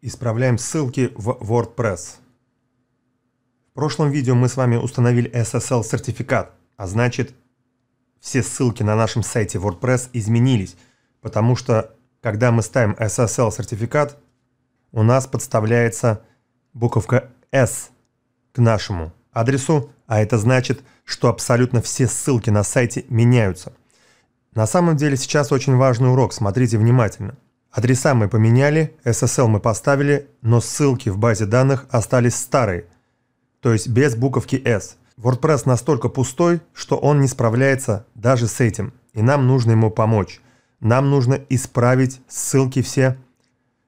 Исправляем ссылки в WordPress. В прошлом видео мы с вами установили SSL-сертификат, а значит все ссылки на нашем сайте WordPress изменились, потому что когда мы ставим SSL-сертификат, у нас подставляется буковка S к нашему адресу, а это значит, что абсолютно все ссылки на сайте меняются. На самом деле сейчас очень важный урок, смотрите внимательно – Адреса мы поменяли, SSL мы поставили, но ссылки в базе данных остались старые, то есть без буковки S. WordPress настолько пустой, что он не справляется даже с этим, и нам нужно ему помочь. Нам нужно исправить ссылки все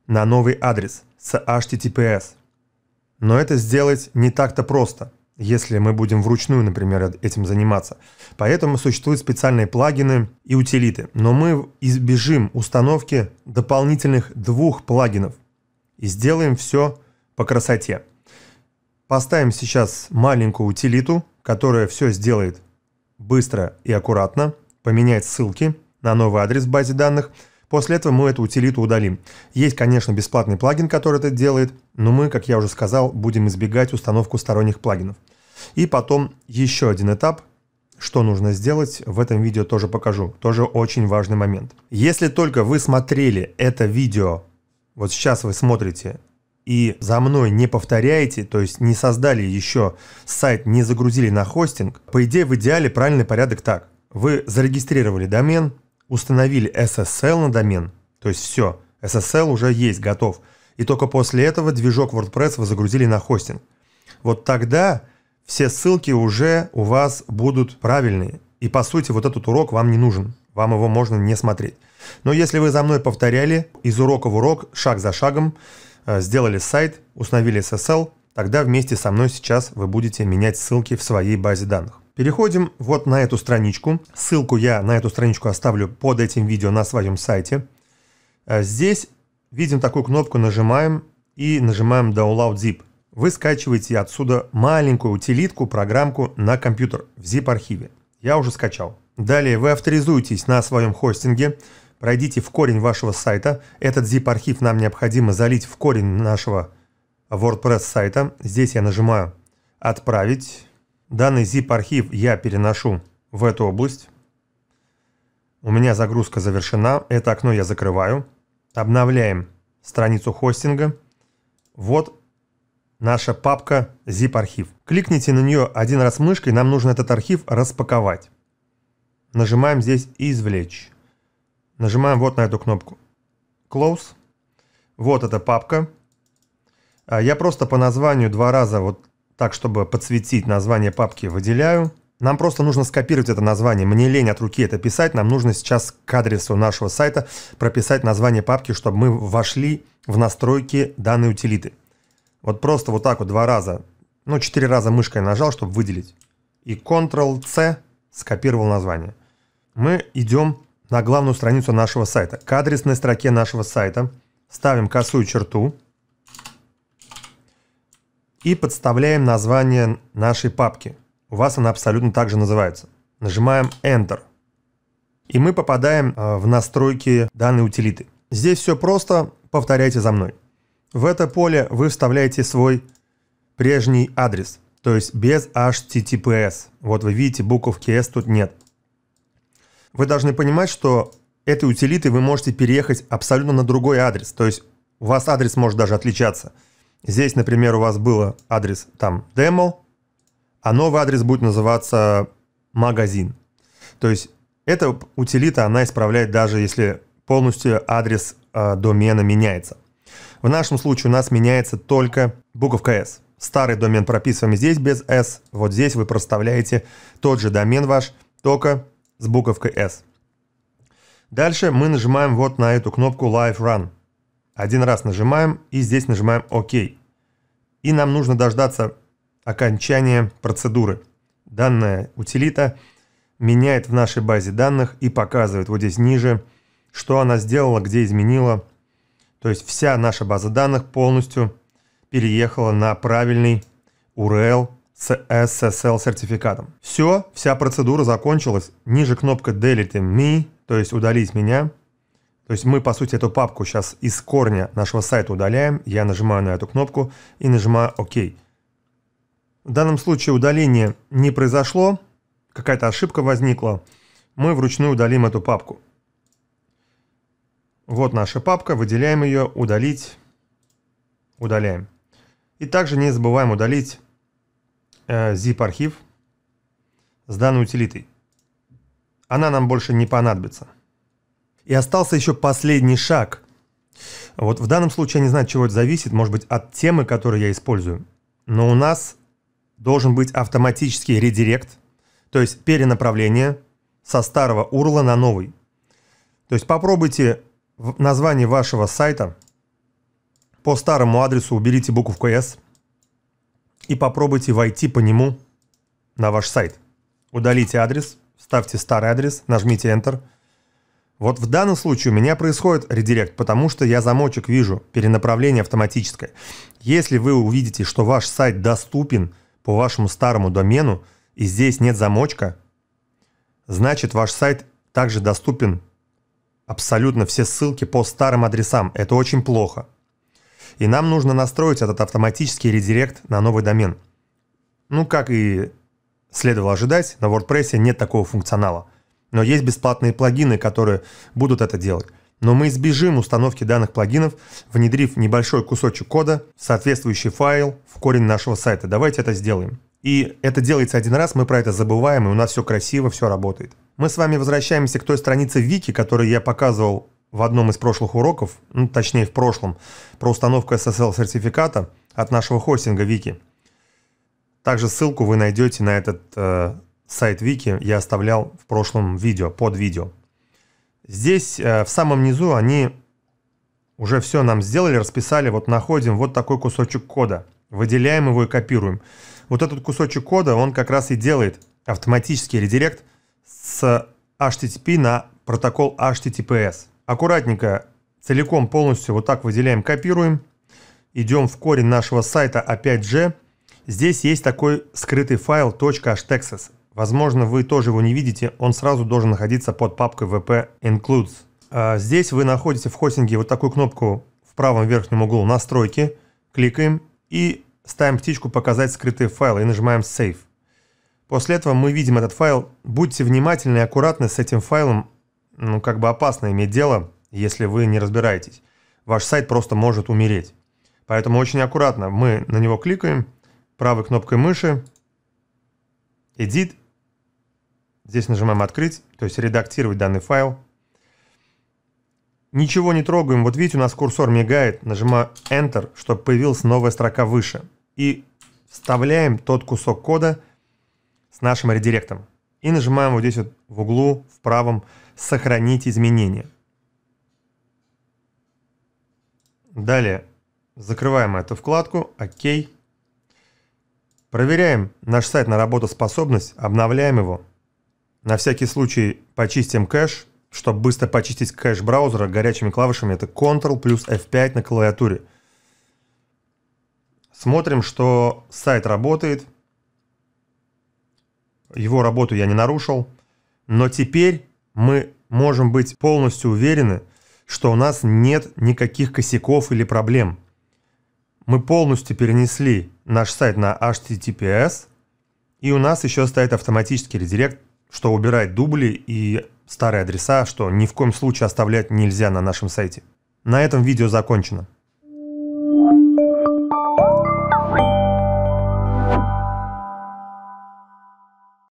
на новый адрес с HTTPS. Но это сделать не так-то просто – если мы будем вручную, например, этим заниматься. Поэтому существуют специальные плагины и утилиты. Но мы избежим установки дополнительных двух плагинов и сделаем все по красоте. Поставим сейчас маленькую утилиту, которая все сделает быстро и аккуратно, поменяет ссылки на новый адрес в базе данных – После этого мы эту утилиту удалим. Есть, конечно, бесплатный плагин, который это делает, но мы, как я уже сказал, будем избегать установку сторонних плагинов. И потом еще один этап, что нужно сделать, в этом видео тоже покажу. Тоже очень важный момент. Если только вы смотрели это видео, вот сейчас вы смотрите и за мной не повторяете, то есть не создали еще сайт, не загрузили на хостинг, по идее в идеале правильный порядок так. Вы зарегистрировали домен, установили SSL на домен, то есть все, SSL уже есть, готов, и только после этого движок WordPress вы загрузили на хостинг. Вот тогда все ссылки уже у вас будут правильные, и по сути вот этот урок вам не нужен, вам его можно не смотреть. Но если вы за мной повторяли из урока в урок, шаг за шагом, э, сделали сайт, установили SSL, тогда вместе со мной сейчас вы будете менять ссылки в своей базе данных. Переходим вот на эту страничку. Ссылку я на эту страничку оставлю под этим видео на своем сайте. Э, здесь видим такую кнопку, нажимаем и нажимаем Download Zip. Вы скачиваете отсюда маленькую утилитку, программку на компьютер в zip-архиве. Я уже скачал. Далее вы авторизуетесь на своем хостинге, пройдите в корень вашего сайта. Этот zip-архив нам необходимо залить в корень нашего WordPress сайта. Здесь я нажимаю «Отправить», Данный zip-архив я переношу в эту область. У меня загрузка завершена. Это окно я закрываю. Обновляем страницу хостинга. Вот наша папка zip-архив. Кликните на нее один раз мышкой. Нам нужно этот архив распаковать. Нажимаем здесь «Извлечь». Нажимаем вот на эту кнопку «Close». Вот эта папка. А я просто по названию два раза вот так, чтобы подсветить название папки, выделяю. Нам просто нужно скопировать это название. Мне лень от руки это писать. Нам нужно сейчас к адресу нашего сайта прописать название папки, чтобы мы вошли в настройки данной утилиты. Вот просто вот так вот два раза, ну четыре раза мышкой нажал, чтобы выделить. И Ctrl-C скопировал название. Мы идем на главную страницу нашего сайта. К адресной строке нашего сайта ставим косую черту и подставляем название нашей папки. У вас она абсолютно так же называется. Нажимаем Enter. И мы попадаем э, в настройки данной утилиты. Здесь все просто, повторяйте за мной. В это поле вы вставляете свой прежний адрес, то есть без HTTPS. Вот вы видите, буковки S тут нет. Вы должны понимать, что этой утилиты вы можете переехать абсолютно на другой адрес, то есть у вас адрес может даже отличаться – Здесь, например, у вас был адрес там demo, а новый адрес будет называться магазин. То есть эта утилита, она исправляет даже если полностью адрес э, домена меняется. В нашем случае у нас меняется только буковка S. Старый домен прописываем здесь без S. Вот здесь вы проставляете тот же домен ваш, только с буковкой S. Дальше мы нажимаем вот на эту кнопку Live Run. Один раз нажимаем и здесь нажимаем ОК. И нам нужно дождаться окончания процедуры. Данная утилита меняет в нашей базе данных и показывает вот здесь ниже, что она сделала, где изменила. То есть вся наша база данных полностью переехала на правильный URL с SSL сертификатом. Все, вся процедура закончилась. Ниже кнопка Delete Me, то есть удалить меня. То есть мы, по сути, эту папку сейчас из корня нашего сайта удаляем. Я нажимаю на эту кнопку и нажимаю ОК. В данном случае удаление не произошло, какая-то ошибка возникла. Мы вручную удалим эту папку. Вот наша папка, выделяем ее, удалить, удаляем. И также не забываем удалить э, zip-архив с данной утилитой. Она нам больше не понадобится. И остался еще последний шаг. Вот в данном случае я не знаю, от чего это зависит, может быть, от темы, которую я использую. Но у нас должен быть автоматический редирект, то есть перенаправление со старого URL на новый. То есть попробуйте в названии вашего сайта по старому адресу уберите букву S и попробуйте войти по нему на ваш сайт. Удалите адрес, ставьте старый адрес, нажмите Enter – вот в данном случае у меня происходит редирект, потому что я замочек вижу, перенаправление автоматическое. Если вы увидите, что ваш сайт доступен по вашему старому домену, и здесь нет замочка, значит ваш сайт также доступен абсолютно все ссылки по старым адресам. Это очень плохо. И нам нужно настроить этот автоматический редирект на новый домен. Ну, как и следовало ожидать, на WordPress нет такого функционала. Но есть бесплатные плагины, которые будут это делать. Но мы избежим установки данных плагинов, внедрив небольшой кусочек кода в соответствующий файл в корень нашего сайта. Давайте это сделаем. И это делается один раз, мы про это забываем, и у нас все красиво, все работает. Мы с вами возвращаемся к той странице Вики, которую я показывал в одном из прошлых уроков, ну, точнее в прошлом, про установку SSL-сертификата от нашего хостинга Вики. Также ссылку вы найдете на этот э, сайт Вики я оставлял в прошлом видео, под видео. Здесь э, в самом низу они уже все нам сделали, расписали, вот находим вот такой кусочек кода, выделяем его и копируем. Вот этот кусочек кода, он как раз и делает автоматический редирект с HTTP на протокол HTTPS. Аккуратненько, целиком полностью вот так выделяем, копируем. Идем в корень нашего сайта опять же. Здесь есть такой скрытый файл .htexas. Возможно, вы тоже его не видите, он сразу должен находиться под папкой VP Includes. А, здесь вы находите в хостинге вот такую кнопку в правом верхнем углу «Настройки», кликаем и ставим птичку «Показать скрытые файлы» и нажимаем «Save». После этого мы видим этот файл. Будьте внимательны и аккуратны с этим файлом. Ну, как бы опасно иметь дело, если вы не разбираетесь. Ваш сайт просто может умереть. Поэтому очень аккуратно мы на него кликаем правой кнопкой мыши, Edit. Здесь нажимаем «Открыть», то есть редактировать данный файл. Ничего не трогаем. Вот видите, у нас курсор мигает. Нажимаю Enter, чтобы появилась новая строка выше. И вставляем тот кусок кода с нашим редиректом. И нажимаем вот здесь вот в углу, в правом «Сохранить изменения». Далее закрываем эту вкладку, ОК. Проверяем наш сайт на работоспособность, обновляем его. На всякий случай почистим кэш. Чтобы быстро почистить кэш браузера горячими клавишами, это Ctrl плюс F5 на клавиатуре. Смотрим, что сайт работает. Его работу я не нарушил. Но теперь мы можем быть полностью уверены, что у нас нет никаких косяков или проблем – мы полностью перенесли наш сайт на HTTPS, и у нас еще стоит автоматический редирект, что убирает дубли и старые адреса, что ни в коем случае оставлять нельзя на нашем сайте. На этом видео закончено.